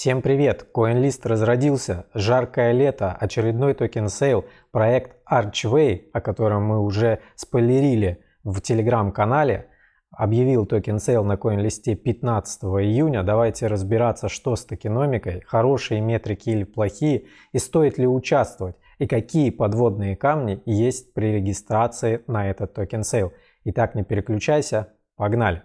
Всем привет! CoinList разродился, жаркое лето, очередной токен сейл, проект Archway, о котором мы уже спойлерили в телеграм-канале, объявил токен сейл на CoinList 15 июня. Давайте разбираться, что с токеномикой, хорошие метрики или плохие, и стоит ли участвовать, и какие подводные камни есть при регистрации на этот токен сейл. Итак, не переключайся, погнали!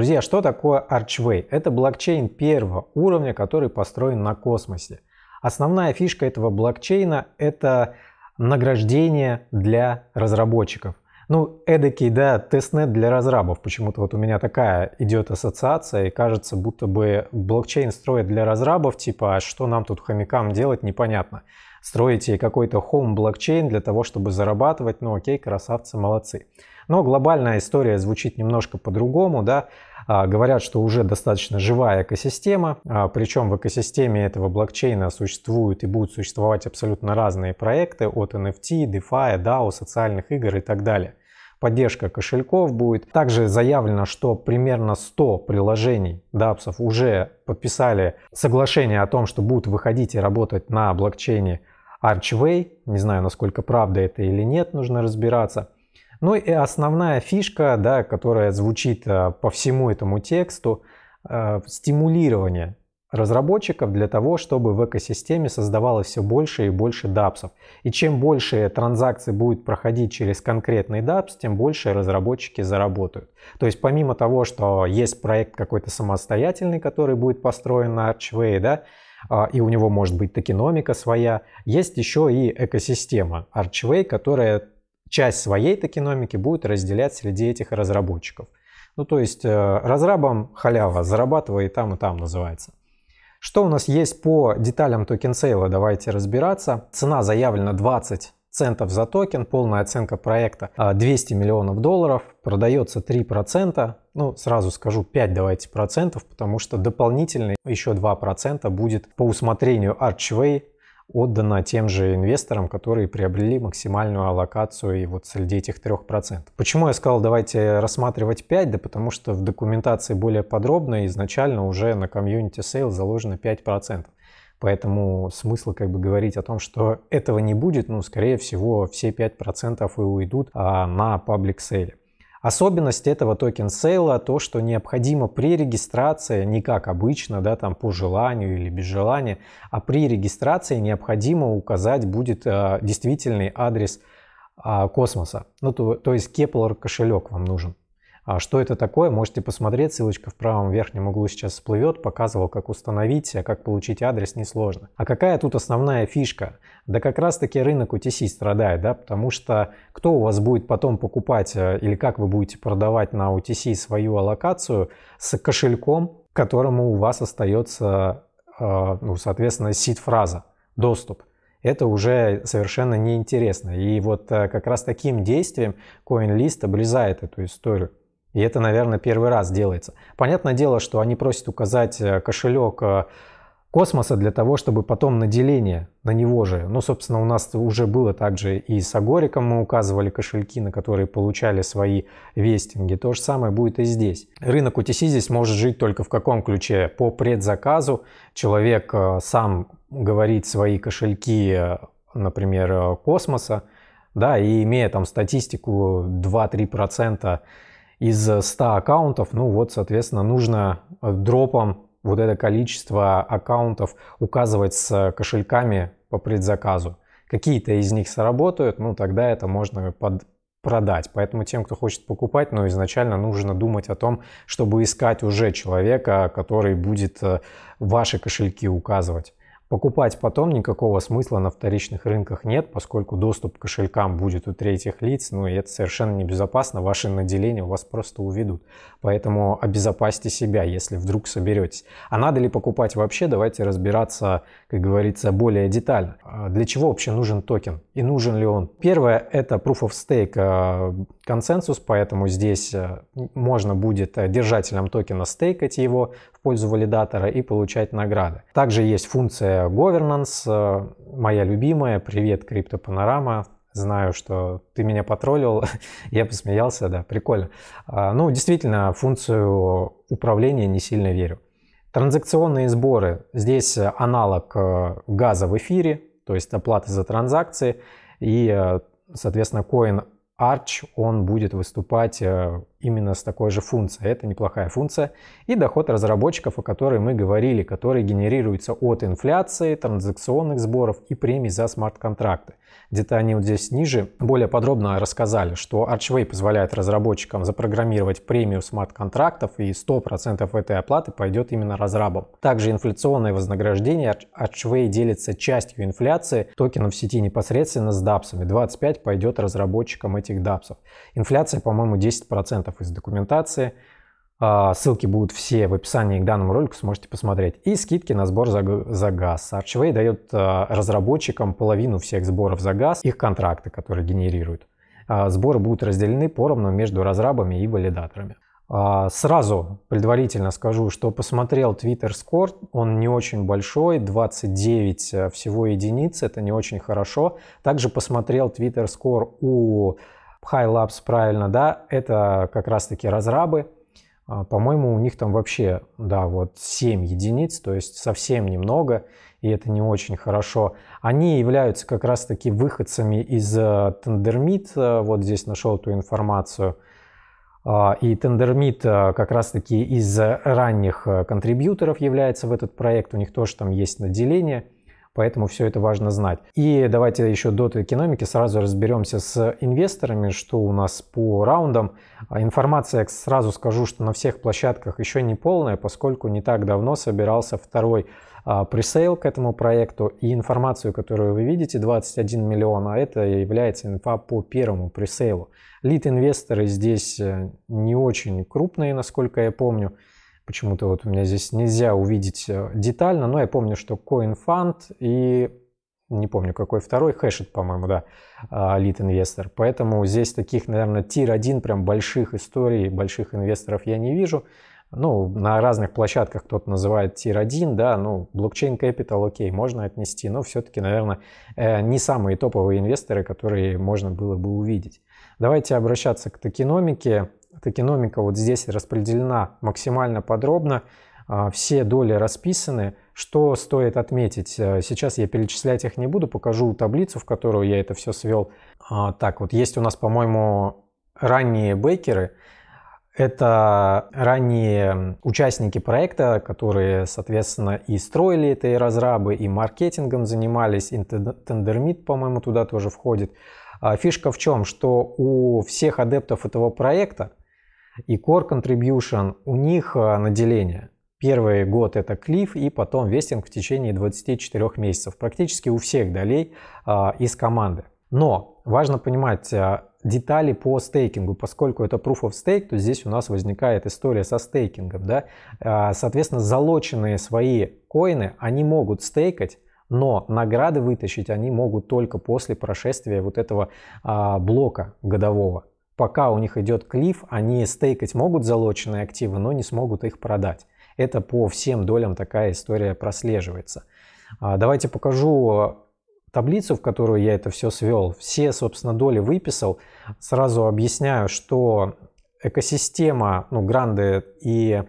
Друзья, что такое Archway? Это блокчейн первого уровня, который построен на космосе. Основная фишка этого блокчейна – это награждение для разработчиков. Ну, эдакий, да, тестнет для разрабов. Почему-то вот у меня такая идет ассоциация, и кажется, будто бы блокчейн строят для разрабов, типа, а что нам тут хомякам делать, непонятно строите какой-то home блокчейн для того, чтобы зарабатывать, ну окей, красавцы, молодцы. Но глобальная история звучит немножко по-другому, да, а, говорят, что уже достаточно живая экосистема, а, причем в экосистеме этого блокчейна существуют и будут существовать абсолютно разные проекты от NFT, DeFi, DAO, социальных игр и так далее поддержка кошельков будет. Также заявлено, что примерно 100 приложений дапсов уже подписали соглашение о том, что будут выходить и работать на блокчейне Archway. Не знаю, насколько правда это или нет, нужно разбираться. Ну и основная фишка, да, которая звучит э, по всему этому тексту, э, стимулирование разработчиков для того, чтобы в экосистеме создавалось все больше и больше дапсов. И чем больше транзакций будет проходить через конкретный дапс, тем больше разработчики заработают. То есть помимо того, что есть проект какой-то самостоятельный, который будет построен на Archway, да, а, и у него может быть токеномика своя. Есть еще и экосистема Archway, которая часть своей токеномики будет разделять среди этих разработчиков. Ну, то есть э, разрабам халява, зарабатывай и там, и там называется. Что у нас есть по деталям токен сейла? Давайте разбираться. Цена заявлена 20 центов за токен, полная оценка проекта 200 а, миллионов долларов, продается 3%, процента, ну сразу скажу 5 давайте процентов, потому что дополнительные еще 2% будет по усмотрению Archway отдано тем же инвесторам, которые приобрели максимальную аллокацию и вот среди этих 3%. Почему я сказал, давайте рассматривать 5? Да потому что в документации более подробно изначально уже на комьюнити сейл заложено 5%. Поэтому смысла как бы говорить о том, что этого не будет, ну, скорее всего, все 5% и уйдут а, на паблик сейле. Особенность этого токен сейла то, что необходимо при регистрации, не как обычно, да, там по желанию или без желания, а при регистрации необходимо указать будет а, действительный адрес а, космоса. Ну, то, то есть Kepler кошелек вам нужен. А что это такое, можете посмотреть, ссылочка в правом верхнем углу сейчас всплывет, показывал, как установить, а как получить адрес, несложно. А какая тут основная фишка? Да как раз таки рынок UTC страдает, да, потому что кто у вас будет потом покупать э, или как вы будете продавать на UTC свою аллокацию с кошельком, которому у вас остается, э, ну, соответственно, сид-фраза, доступ это уже совершенно неинтересно. И вот э, как раз таким действием CoinList облезает эту историю. И это, наверное, первый раз делается. Понятное дело, что они просят указать э, кошелек э, космоса для того, чтобы потом наделение на него же. Ну, собственно, у нас уже было также и с Агориком мы указывали кошельки, на которые получали свои вестинги. То же самое будет и здесь. Рынок UTC здесь может жить только в каком ключе? По предзаказу человек э, сам говорит свои кошельки, например, космоса, да, и имея там статистику 2-3% из 100 аккаунтов, ну вот, соответственно, нужно э, дропом вот это количество аккаунтов указывать с э, кошельками по предзаказу. Какие-то из них сработают, ну тогда это можно под, продать. Поэтому тем, кто хочет покупать, но ну, изначально нужно думать о том, чтобы искать уже человека, который будет э, ваши кошельки указывать. Покупать потом никакого смысла на вторичных рынках нет, поскольку доступ к кошелькам будет у третьих лиц, ну и это совершенно небезопасно, Ваши наделение у вас просто уведут. Поэтому обезопасьте себя, если вдруг соберетесь. А надо ли покупать вообще, давайте разбираться, как говорится, более детально. А для чего вообще нужен токен и нужен ли он? Первое это Proof of Stake а, консенсус, поэтому здесь э, можно будет э, держателям токена стейкать его в пользу валидатора и получать награды. Также есть функция governance, э, моя любимая, привет, криптопанорама, знаю, что ты меня потроллил, я посмеялся, да, прикольно. А, ну, действительно, функцию управления не сильно верю. Транзакционные сборы. Здесь аналог газа в эфире, то есть оплата за транзакции. И, соответственно, коин Арч, он будет выступать э, именно с такой же функцией. Это неплохая функция. И доход разработчиков, о которой мы говорили, который генерируется от инфляции, транзакционных сборов и премий за смарт-контракты. Где-то они вот здесь ниже более подробно рассказали, что Archway позволяет разработчикам запрограммировать премию смарт-контрактов и 100% этой оплаты пойдет именно разрабам. Также инфляционное вознаграждение Archway делится частью инфляции токенов в сети непосредственно с дапсами. 25 пойдет разработчикам этих дапсов. Инфляция, по-моему, 10% вариантов из документации. А, ссылки будут все в описании к данному ролику, сможете посмотреть. И скидки на сбор за, за газ. Archway дает а, разработчикам половину всех сборов за газ, их контракты, которые генерируют. А, сборы будут разделены поровну между разрабами и валидаторами. Сразу предварительно скажу, что посмотрел Twitter Score, он не очень большой, 29 всего единиц, это не очень хорошо. Также посмотрел Twitter Score у Phi Labs, правильно, да, это как раз-таки разрабы. А, по-моему, у них там вообще, да, вот 7 единиц, то есть совсем немного, и это не очень хорошо. Они являются как раз-таки выходцами из э, Tendermint, э, вот здесь нашел эту информацию. А, и Tendermint э, как раз-таки из ранних контрибьюторов является в этот проект, у них тоже там есть наделение – Поэтому все это важно знать. И давайте еще до экономики сразу разберемся с инвесторами, что у нас по раундам. А, информация, сразу скажу, что на всех площадках еще не полная, поскольку не так давно собирался второй а, пресейл к этому проекту. И информацию, которую вы видите, 21 миллион, а это является инфа по первому пресейлу. Лид-инвесторы здесь э, не очень крупные, насколько я помню почему-то вот у меня здесь нельзя увидеть э, детально, но я помню, что CoinFund и не помню какой второй, хэшит, по-моему, да, Lead э, Investor. Поэтому здесь таких, наверное, тир-1 прям больших историй, больших инвесторов я не вижу. Ну, на разных площадках кто-то называет тир-1, да, ну, блокчейн капитал, окей, можно отнести, но все-таки, наверное, э, не самые топовые инвесторы, которые можно было бы увидеть. Давайте обращаться к токеномике экономика вот здесь распределена максимально подробно, а, все доли расписаны. Что стоит отметить? Э, сейчас я перечислять их не буду, покажу таблицу, в которую я это все свел. А, так, вот есть у нас, по-моему, ранние бейкеры. Это ранние участники проекта, которые, соответственно, и строили это, и разрабы, и маркетингом занимались, и тендермит, по-моему, туда тоже входит. А, фишка в чем, что у всех адептов этого проекта и Core Contribution, у них а, наделение. Первый год это клиф, и потом вестинг в течение 24 месяцев. Практически у всех долей а, из команды. Но важно понимать а, детали по стейкингу, поскольку это proof of stake, то здесь у нас возникает история со стейкингом. Да? А, соответственно, залоченные свои коины, они могут стейкать, но награды вытащить они могут только после прошествия вот этого а, блока годового пока у них идет клиф, они стейкать могут залоченные активы, но не смогут их продать. Это по всем долям такая история прослеживается. А, давайте покажу таблицу, в которую я это все свел. Все, собственно, доли выписал. Сразу объясняю, что экосистема, ну, гранды и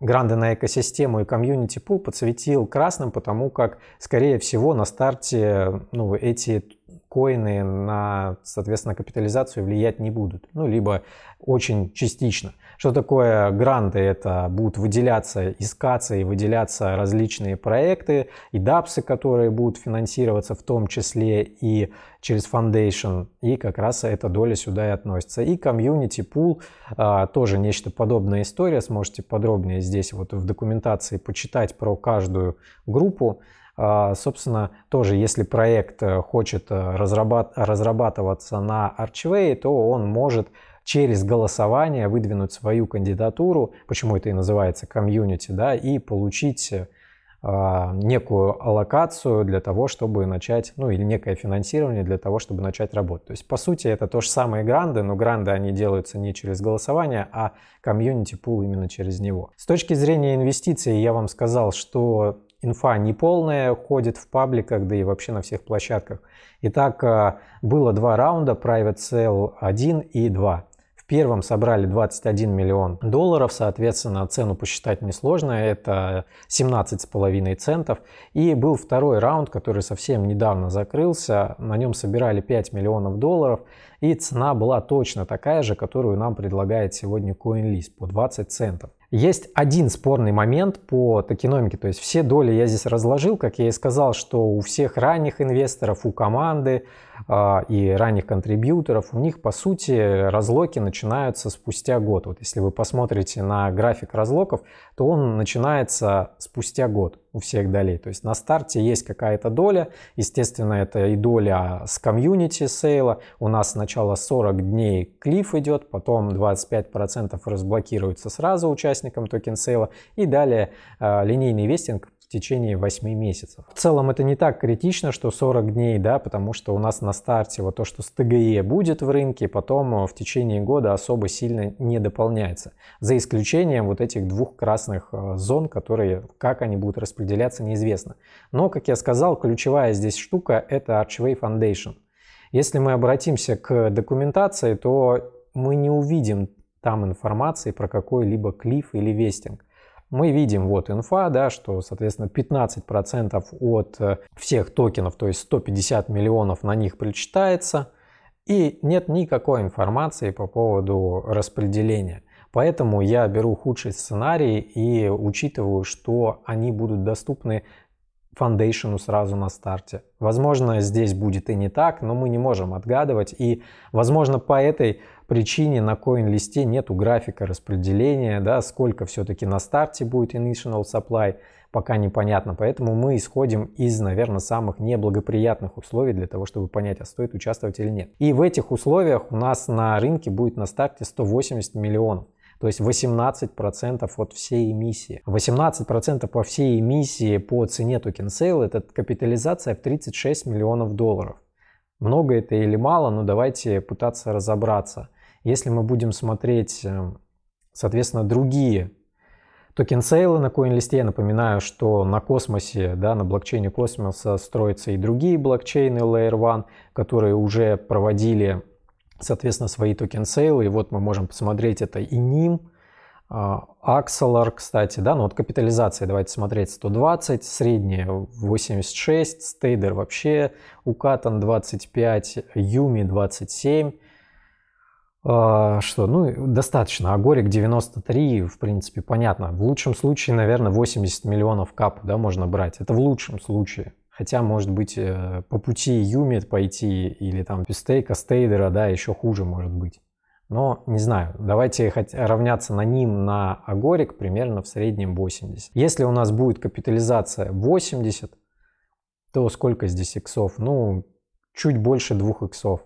гранды на экосистему и комьюнити пул подсветил красным, потому как, скорее всего, на старте ну, эти коины на, соответственно, капитализацию влиять не будут. Ну, либо очень частично. Что такое гранты? Это будут выделяться искаться и выделяться различные проекты и дапсы, которые будут финансироваться в том числе и через Foundation. И как раз эта доля сюда и относится. И комьюнити пул а, тоже нечто подобная история. Сможете подробнее здесь вот в документации почитать про каждую группу. А, собственно, тоже, если проект э, хочет э, разрабат разрабатываться на Archway, то он может через голосование выдвинуть свою кандидатуру, почему это и называется комьюнити, да, и получить э, а, некую аллокацию для того, чтобы начать, ну или некое финансирование для того, чтобы начать работу. То есть, по сути, это то же самое гранды, но гранды они делаются не через голосование, а комьюнити пул именно через него. С точки зрения инвестиций я вам сказал, что инфа неполная, ходит в пабликах, да и вообще на всех площадках. Итак, э, было два раунда, Private Sale 1 и 2. В первом собрали 21 миллион долларов, соответственно, цену посчитать несложно, это 17,5 центов. И был второй раунд, который совсем недавно закрылся, на нем собирали 5 миллионов долларов, и цена была точно такая же, которую нам предлагает сегодня CoinList по 20 центов. Есть один спорный момент по токеномике, то есть все доли я здесь разложил, как я и сказал, что у всех ранних инвесторов, у команды, а, и ранних контрибьюторов, у них, по сути, разлоки начинаются спустя год. Вот если вы посмотрите на график разлоков, то он начинается спустя год у всех долей. То есть на старте есть какая-то доля, естественно, это и доля с комьюнити сейла. У нас сначала 40 дней клиф идет, потом 25% разблокируется сразу участникам токен сейла, и далее э, линейный вестинг в течение 8 месяцев. В целом это не так критично, что 40 дней, да, потому что у нас на старте вот то, что с ТГЕ будет в рынке, потом э, в течение года особо сильно не дополняется. За исключением вот этих двух красных э, зон, которые, как они будут распределяться, неизвестно. Но, как я сказал, ключевая здесь штука — это Archway Foundation. Если мы обратимся к документации, то мы не увидим там информации про какой-либо клиф или вестинг мы видим, вот инфа, да, что, соответственно, 15% от э, всех токенов, то есть 150 миллионов на них причитается, и нет никакой информации по поводу распределения. Поэтому я беру худший сценарий и учитываю, что они будут доступны фондейшену сразу на старте. Возможно, здесь будет и не так, но мы не можем отгадывать. И, возможно, по этой причине на CoinList нету графика распределения, да, сколько все-таки на старте будет initial supply, пока непонятно. Поэтому мы исходим из, наверное, самых неблагоприятных условий для того, чтобы понять, а стоит участвовать или нет. И в этих условиях у нас на рынке будет на старте 180 миллионов. То есть 18% от всей эмиссии. 18% по всей эмиссии по цене токен сейл это капитализация в 36 миллионов долларов. Много это или мало, но давайте пытаться разобраться. Если мы будем смотреть, э, соответственно, другие токен сейлы на CoinList, я напоминаю, что на космосе, да, на блокчейне космоса строятся и другие блокчейны Layer 1, которые уже проводили, соответственно, свои токен сейлы. И вот мы можем посмотреть это и ним, а, Axelar, кстати, да, ну вот капитализация, давайте смотреть, 120, средняя 86, стейдер вообще укатан 25, Юми 27, а, что, ну, достаточно. А горик 93, в принципе, понятно. В лучшем случае, наверное, 80 миллионов кап, да, можно брать. Это в лучшем случае. Хотя, может быть, э, по пути Юмит пойти или там Пистейка, Стейдера, да, еще хуже может быть. Но не знаю, давайте хоть равняться на ним на Агорик примерно в среднем 80. Если у нас будет капитализация 80, то сколько здесь иксов? Ну, чуть больше двух иксов.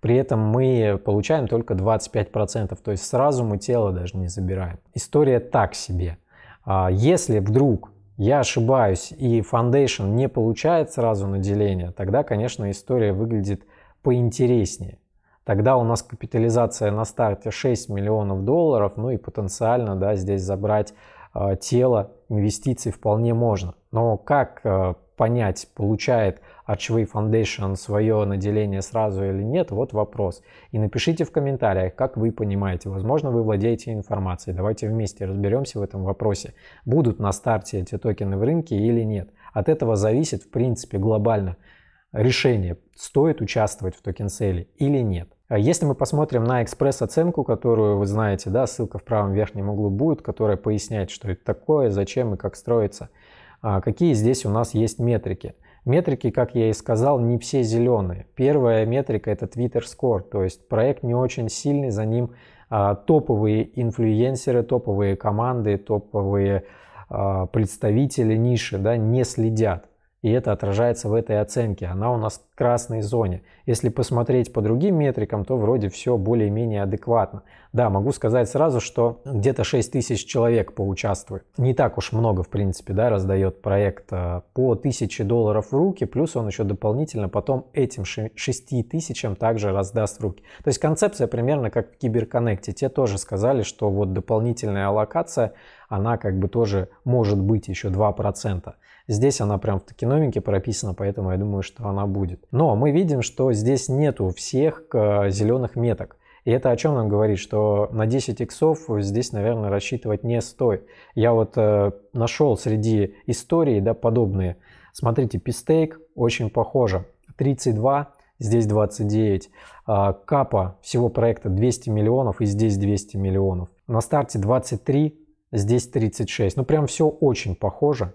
При этом мы получаем только 25%, то есть сразу мы тело даже не забираем. История так себе. А, если вдруг я ошибаюсь и Foundation не получает сразу наделение, тогда, конечно, история выглядит поинтереснее. Тогда у нас капитализация на старте 6 миллионов долларов, ну и потенциально да, здесь забрать э, тело инвестиций вполне можно. Но как э, понять, получает от Швы Foundation свое наделение сразу или нет, вот вопрос. И напишите в комментариях, как вы понимаете. Возможно, вы владеете информацией. Давайте вместе разберемся в этом вопросе. Будут на старте эти токены в рынке или нет. От этого зависит, в принципе, глобально решение, стоит участвовать в токен токенселе или нет. Если мы посмотрим на экспресс-оценку, которую вы знаете, да, ссылка в правом верхнем углу будет, которая поясняет, что это такое, зачем и как строится, а какие здесь у нас есть метрики – Метрики, как я и сказал, не все зеленые. Первая метрика это Twitter Score, то есть проект не очень сильный, за ним а, топовые инфлюенсеры, топовые команды, топовые а, представители ниши да, не следят. И это отражается в этой оценке. Она у нас красной зоне. Если посмотреть по другим метрикам, то вроде все более-менее адекватно. Да, могу сказать сразу, что где-то 6 тысяч человек поучаствует. Не так уж много, в принципе, да, раздает проект э, по 1000 долларов в руки, плюс он еще дополнительно потом этим 6 тысячам также раздаст в руки. То есть концепция примерно как в Киберконнекте. Те тоже сказали, что вот дополнительная аллокация, она как бы тоже может быть еще 2%. Здесь она прям в токеномике прописана, поэтому я думаю, что она будет. Но мы видим, что здесь нету всех э, зеленых меток. И это о чем нам говорит, что на 10 иксов здесь, наверное, рассчитывать не стоит. Я вот э, нашел среди истории да, подобные. Смотрите, пистейк очень похоже. 32, здесь 29. Э, а, капа всего проекта 200 миллионов и здесь 200 миллионов. На старте 23, здесь 36. Ну прям все очень похоже.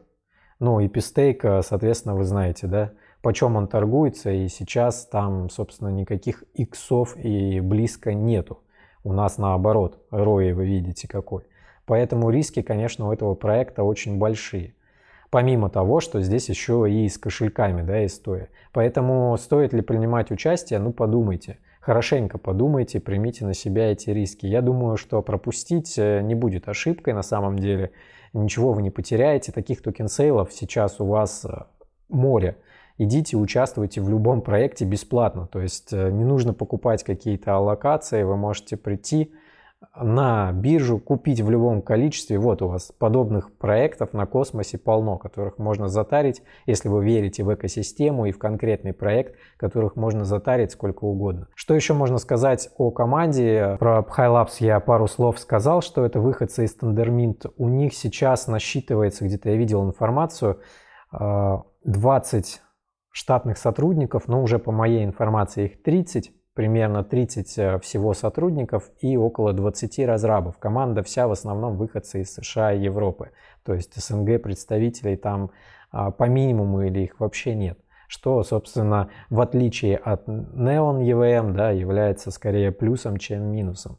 Ну и пистейк, э, соответственно, вы знаете, да, почем он торгуется, и сейчас там, собственно, никаких иксов и близко нету. У нас наоборот, рои вы видите какой. Поэтому риски, конечно, у этого проекта очень большие. Помимо того, что здесь еще и с кошельками да, и стоя. Поэтому стоит ли принимать участие, ну подумайте. Хорошенько подумайте, примите на себя эти риски. Я думаю, что пропустить э, не будет ошибкой на самом деле. Ничего вы не потеряете. Таких токен-сейлов сейчас у вас э, море идите, участвуйте в любом проекте бесплатно. То есть э, не нужно покупать какие-то аллокации, вы можете прийти на биржу, купить в любом количестве. Вот у вас подобных проектов на космосе полно, которых можно затарить, если вы верите в экосистему и в конкретный проект, которых можно затарить сколько угодно. Что еще можно сказать о команде? Про Pchylabs я пару слов сказал, что это выходцы из Thundermint. У них сейчас насчитывается, где-то я видел информацию, 20 э, штатных сотрудников, но уже по моей информации их 30, примерно 30 э, всего сотрудников и около 20 разрабов. Команда вся в основном выходцы из США и Европы, то есть СНГ представителей там а, по минимуму или их вообще нет. Что, собственно, в отличие от Neon EVM, да, является скорее плюсом, чем минусом.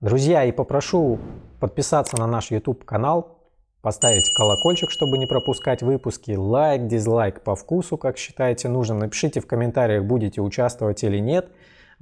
Друзья, и попрошу подписаться на наш YouTube канал, поставить колокольчик, чтобы не пропускать выпуски, лайк, дизлайк по вкусу, как считаете нужным. Напишите в комментариях, будете участвовать или нет.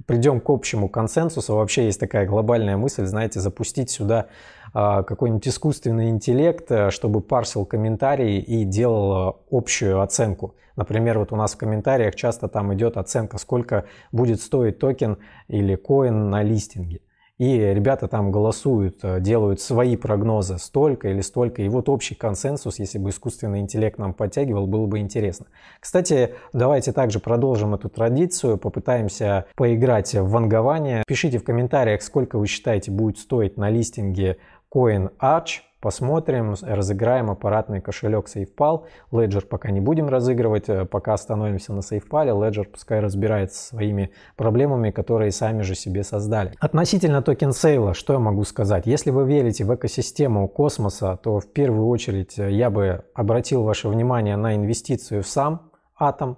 Придем к общему консенсусу. Вообще есть такая глобальная мысль, знаете, запустить сюда а, какой-нибудь искусственный интеллект, э, чтобы парсил комментарии и делал общую оценку. Например, вот у нас в комментариях часто там идет оценка, сколько будет стоить токен или коин на листинге и ребята там голосуют, э, делают свои прогнозы столько или столько, и вот общий консенсус, если бы искусственный интеллект нам подтягивал, было бы интересно. Кстати, давайте также продолжим эту традицию, попытаемся поиграть в вангование. Пишите в комментариях, сколько вы считаете будет стоить на листинге CoinArch, Посмотрим, разыграем аппаратный кошелек SafePal. Ledger пока не будем разыгрывать, э, пока остановимся на SafePal. Ledger пускай разбирается своими проблемами, которые сами же себе создали. Относительно токен сейла, что я могу сказать? Если вы верите в экосистему космоса, то в первую очередь э, я бы обратил ваше внимание на инвестицию в сам атом, э,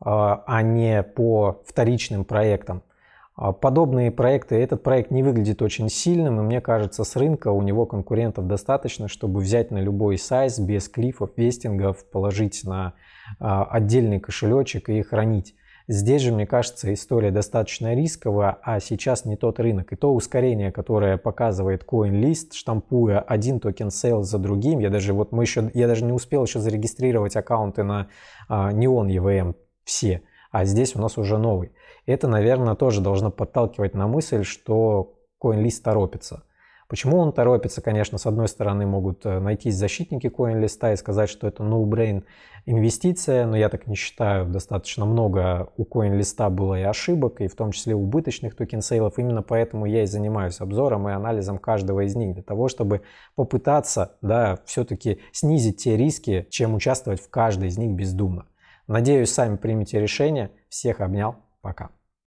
а не по вторичным проектам. А подобные проекты, этот проект не выглядит очень сильным, и мне кажется, с рынка у него конкурентов достаточно, чтобы взять на любой сайт без клифов, вестингов, положить на а, отдельный кошелечек и хранить. Здесь же, мне кажется, история достаточно рисковая, а сейчас не тот рынок. И то ускорение, которое показывает CoinList, штампуя один токен сейл за другим, я даже, вот мы еще, я даже не успел еще зарегистрировать аккаунты на а, Neon EVM все, а здесь у нас уже новый это, наверное, тоже должно подталкивать на мысль, что CoinList торопится. Почему он торопится, конечно, с одной стороны могут э, найтись защитники CoinList и сказать, что это no-brain инвестиция, но я так не считаю, достаточно много у CoinList было и ошибок, и в том числе убыточных токен-сейлов, именно поэтому я и занимаюсь обзором и анализом каждого из них, для того, чтобы попытаться, да, все-таки снизить те риски, чем участвовать в каждой из них бездумно. Надеюсь, сами примете решение. Всех обнял. Пока.